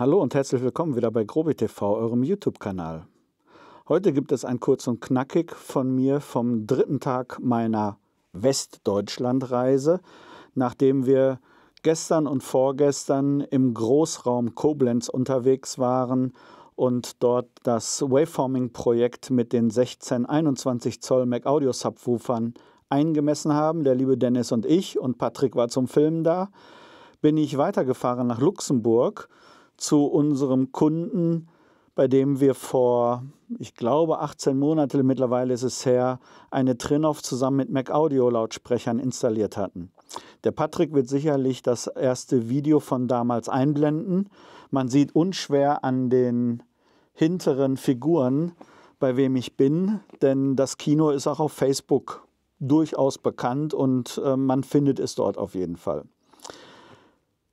Hallo und herzlich willkommen wieder bei Grobi TV, eurem YouTube-Kanal. Heute gibt es ein kurz und knackig von mir vom dritten Tag meiner Westdeutschland-Reise, nachdem wir gestern und vorgestern im Großraum Koblenz unterwegs waren und dort das Waveforming-Projekt mit den 16 21 Zoll Mac Audio Subwoofern eingemessen haben, der liebe Dennis und ich und Patrick war zum Filmen da, bin ich weitergefahren nach Luxemburg zu unserem Kunden, bei dem wir vor, ich glaube, 18 Monate mittlerweile ist es her, eine Trinoff zusammen mit Mac Audio Lautsprechern installiert hatten. Der Patrick wird sicherlich das erste Video von damals einblenden. Man sieht unschwer an den hinteren Figuren, bei wem ich bin, denn das Kino ist auch auf Facebook durchaus bekannt und äh, man findet es dort auf jeden Fall.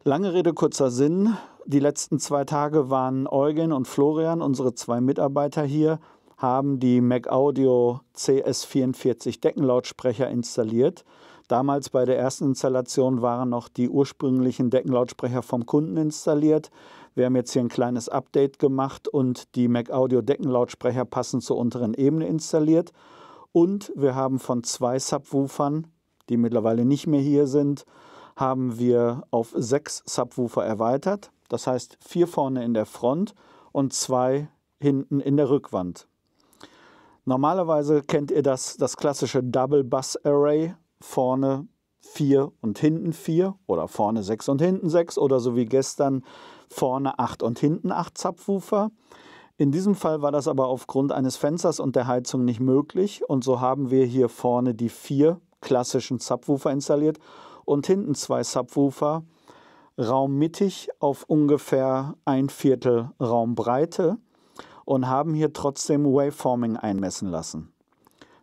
Lange Rede, kurzer Sinn. Die letzten zwei Tage waren Eugen und Florian, unsere zwei Mitarbeiter hier, haben die Mac Audio CS44 Deckenlautsprecher installiert. Damals bei der ersten Installation waren noch die ursprünglichen Deckenlautsprecher vom Kunden installiert. Wir haben jetzt hier ein kleines Update gemacht und die Mac Audio Deckenlautsprecher passend zur unteren Ebene installiert. Und wir haben von zwei Subwoofern, die mittlerweile nicht mehr hier sind, haben wir auf sechs Subwoofer erweitert. Das heißt vier vorne in der Front und zwei hinten in der Rückwand. Normalerweise kennt ihr das, das klassische Double Bus Array, vorne vier und hinten vier oder vorne sechs und hinten sechs oder so wie gestern vorne acht und hinten acht Subwoofer. In diesem Fall war das aber aufgrund eines Fensters und der Heizung nicht möglich und so haben wir hier vorne die vier klassischen Subwoofer installiert und hinten zwei Subwoofer, raummittig auf ungefähr ein Viertel Raumbreite und haben hier trotzdem Waveforming einmessen lassen.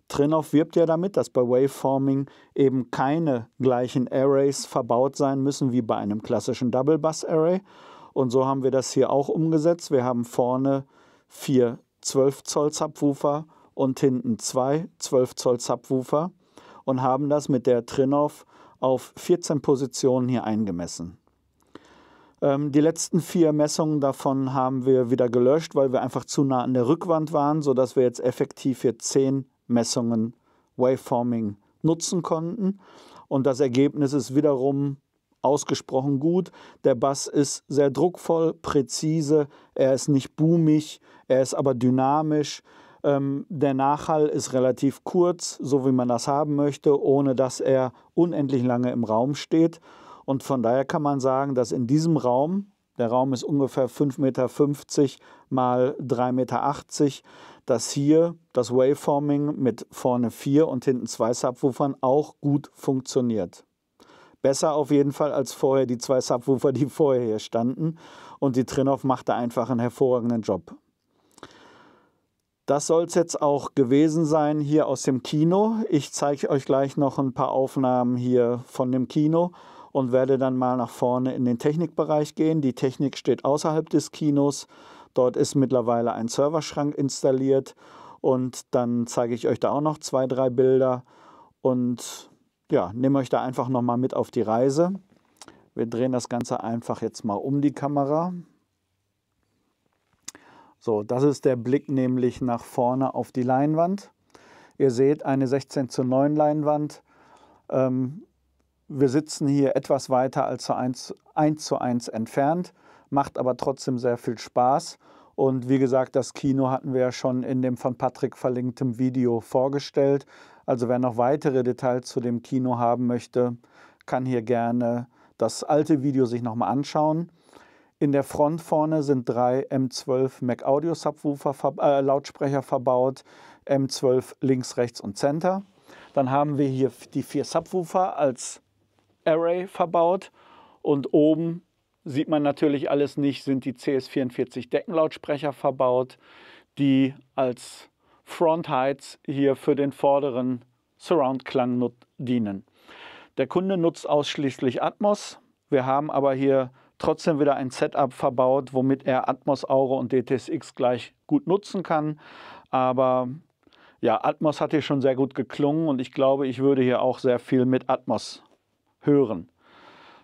Trinov wirbt ja damit, dass bei Waveforming eben keine gleichen Arrays verbaut sein müssen wie bei einem klassischen Double Bass Array. Und so haben wir das hier auch umgesetzt. Wir haben vorne vier 12 Zoll Subwoofer und hinten zwei 12 Zoll Subwoofer und haben das mit der Trinoff auf 14 Positionen hier eingemessen. Ähm, die letzten vier Messungen davon haben wir wieder gelöscht, weil wir einfach zu nah an der Rückwand waren, sodass wir jetzt effektiv hier 10 Messungen Waveforming nutzen konnten. Und das Ergebnis ist wiederum ausgesprochen gut. Der Bass ist sehr druckvoll, präzise, er ist nicht boomig, er ist aber dynamisch, ähm, der Nachhall ist relativ kurz, so wie man das haben möchte, ohne dass er unendlich lange im Raum steht. Und von daher kann man sagen, dass in diesem Raum, der Raum ist ungefähr 5,50 Meter mal 3,80 Meter, dass hier das Waveforming mit vorne vier und hinten zwei Subwoofern auch gut funktioniert. Besser auf jeden Fall als vorher die zwei Subwoofer, die vorher hier standen. Und die Trinov machte einfach einen hervorragenden Job. Das soll es jetzt auch gewesen sein hier aus dem Kino. Ich zeige euch gleich noch ein paar Aufnahmen hier von dem Kino und werde dann mal nach vorne in den Technikbereich gehen. Die Technik steht außerhalb des Kinos. Dort ist mittlerweile ein Serverschrank installiert und dann zeige ich euch da auch noch zwei, drei Bilder und ja, nehme euch da einfach nochmal mit auf die Reise. Wir drehen das Ganze einfach jetzt mal um die Kamera. So, das ist der Blick nämlich nach vorne auf die Leinwand. Ihr seht eine 16 zu 9 Leinwand. Ähm, wir sitzen hier etwas weiter als 1, 1 zu 1 entfernt, macht aber trotzdem sehr viel Spaß. Und wie gesagt, das Kino hatten wir ja schon in dem von Patrick verlinkten Video vorgestellt. Also wer noch weitere Details zu dem Kino haben möchte, kann hier gerne das alte Video sich nochmal anschauen. In der Front vorne sind drei M12 Mac Audio Subwoofer äh, Lautsprecher verbaut, M12 links, rechts und center. Dann haben wir hier die vier Subwoofer als Array verbaut und oben sieht man natürlich alles nicht, sind die CS44 Deckenlautsprecher verbaut, die als Front Heights hier für den vorderen Surround-Klang dienen. Der Kunde nutzt ausschließlich Atmos. Wir haben aber hier trotzdem wieder ein Setup verbaut, womit er Atmos Aura und DTSX gleich gut nutzen kann. Aber ja, Atmos hat hier schon sehr gut geklungen und ich glaube, ich würde hier auch sehr viel mit Atmos hören.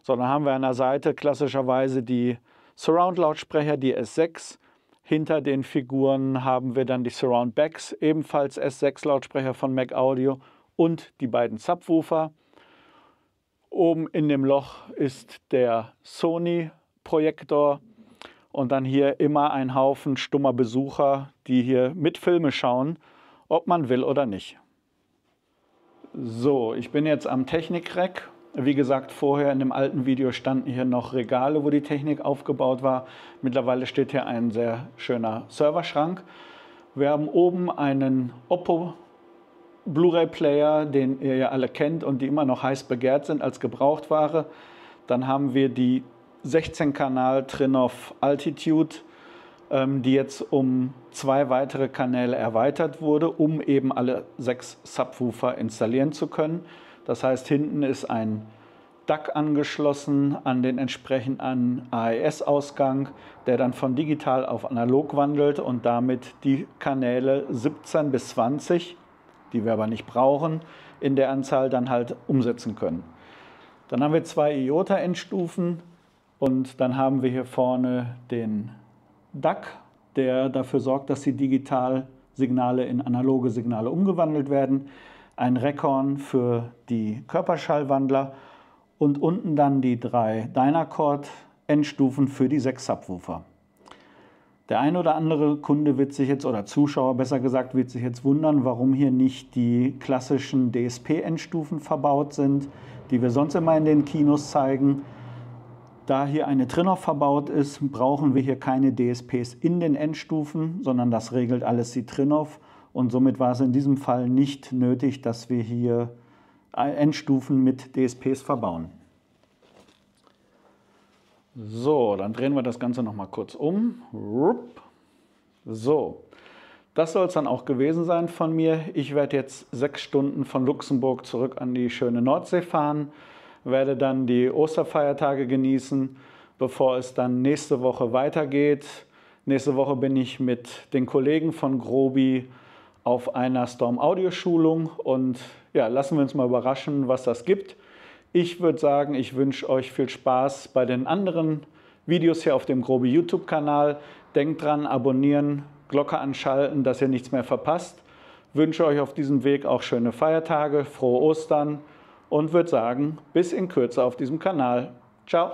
So, dann haben wir an der Seite klassischerweise die Surround-Lautsprecher, die S6. Hinter den Figuren haben wir dann die Surround Backs, ebenfalls S6-Lautsprecher von Mac Audio und die beiden Subwoofer. Oben in dem Loch ist der Sony-Projektor und dann hier immer ein Haufen stummer Besucher, die hier mit Filme schauen, ob man will oder nicht. So, ich bin jetzt am Technikrack. Wie gesagt, vorher in dem alten Video standen hier noch Regale, wo die Technik aufgebaut war. Mittlerweile steht hier ein sehr schöner Serverschrank. Wir haben oben einen Oppo Blu-ray-Player, den ihr ja alle kennt und die immer noch heiß begehrt sind als Gebrauchtware. Dann haben wir die 16-Kanal Trinov Altitude, ähm, die jetzt um zwei weitere Kanäle erweitert wurde, um eben alle sechs Subwoofer installieren zu können. Das heißt, hinten ist ein DAC angeschlossen an den entsprechenden AES-Ausgang, der dann von digital auf analog wandelt und damit die Kanäle 17 bis 20 die wir aber nicht brauchen, in der Anzahl dann halt umsetzen können. Dann haben wir zwei IOTA-Endstufen und dann haben wir hier vorne den DAC, der dafür sorgt, dass die Digitalsignale in analoge Signale umgewandelt werden. Ein Rekorn für die Körperschallwandler und unten dann die drei Dynacord-Endstufen für die sechs Subwoofer. Der ein oder andere Kunde wird sich jetzt, oder Zuschauer besser gesagt, wird sich jetzt wundern, warum hier nicht die klassischen DSP-Endstufen verbaut sind, die wir sonst immer in den Kinos zeigen. Da hier eine Trinner verbaut ist, brauchen wir hier keine DSPs in den Endstufen, sondern das regelt alles die Trinov. Und somit war es in diesem Fall nicht nötig, dass wir hier Endstufen mit DSPs verbauen. So, dann drehen wir das Ganze nochmal kurz um. So, das soll es dann auch gewesen sein von mir. Ich werde jetzt sechs Stunden von Luxemburg zurück an die schöne Nordsee fahren, werde dann die Osterfeiertage genießen, bevor es dann nächste Woche weitergeht. Nächste Woche bin ich mit den Kollegen von Grobi auf einer Storm-Audio-Schulung und ja, lassen wir uns mal überraschen, was das gibt. Ich würde sagen, ich wünsche euch viel Spaß bei den anderen Videos hier auf dem Grobe YouTube-Kanal. Denkt dran, abonnieren, Glocke anschalten, dass ihr nichts mehr verpasst. Wünsche euch auf diesem Weg auch schöne Feiertage, frohe Ostern und würde sagen, bis in Kürze auf diesem Kanal. Ciao!